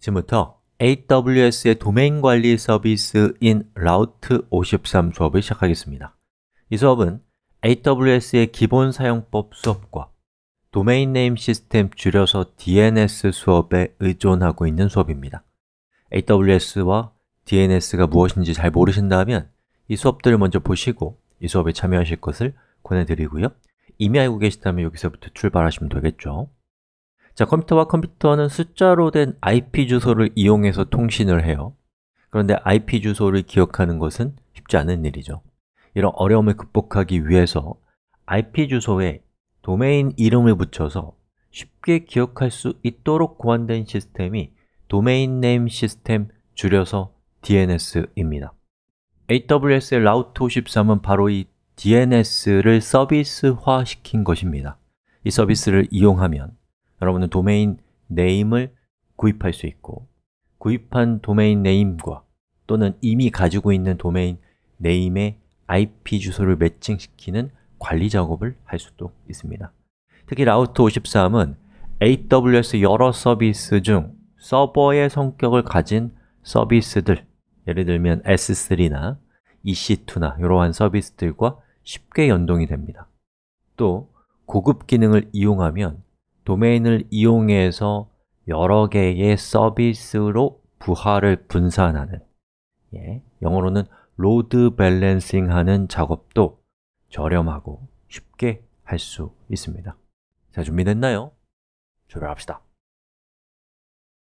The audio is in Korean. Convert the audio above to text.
지금부터 AWS의 도메인 관리 서비스인 라우트 53 수업을 시작하겠습니다. 이 수업은 AWS의 기본 사용법 수업과 도메인 네임 시스템 줄여서 DNS 수업에 의존하고 있는 수업입니다. AWS와 DNS가 무엇인지 잘 모르신다면 이 수업들을 먼저 보시고 이 수업에 참여하실 것을 권해드리고요. 이미 알고 계시다면 여기서부터 출발하시면 되겠죠. 자, 컴퓨터와 컴퓨터는 숫자로 된 IP 주소를 이용해서 통신을 해요 그런데 IP 주소를 기억하는 것은 쉽지 않은 일이죠 이런 어려움을 극복하기 위해서 IP 주소에 도메인 이름을 붙여서 쉽게 기억할 수 있도록 고안된 시스템이 도메인 네임 시스템 줄여서 DNS입니다 AWS의 라우트53은 바로 이 DNS를 서비스화 시킨 것입니다 이 서비스를 이용하면 여러분은 도메인 네임을 구입할 수 있고 구입한 도메인 네임과 또는 이미 가지고 있는 도메인 네임의 IP 주소를 매칭시키는 관리 작업을 할 수도 있습니다 특히 라우트53은 AWS 여러 서비스 중 서버의 성격을 가진 서비스들 예를 들면 S3나 EC2나 이러한 서비스들과 쉽게 연동이 됩니다 또 고급 기능을 이용하면 도메인을 이용해서 여러 개의 서비스로 부하를 분산하는 예, 영어로는 로드 밸런싱 하는 작업도 저렴하고 쉽게 할 수 있습니다 자, 준비됐나요? 조발합시다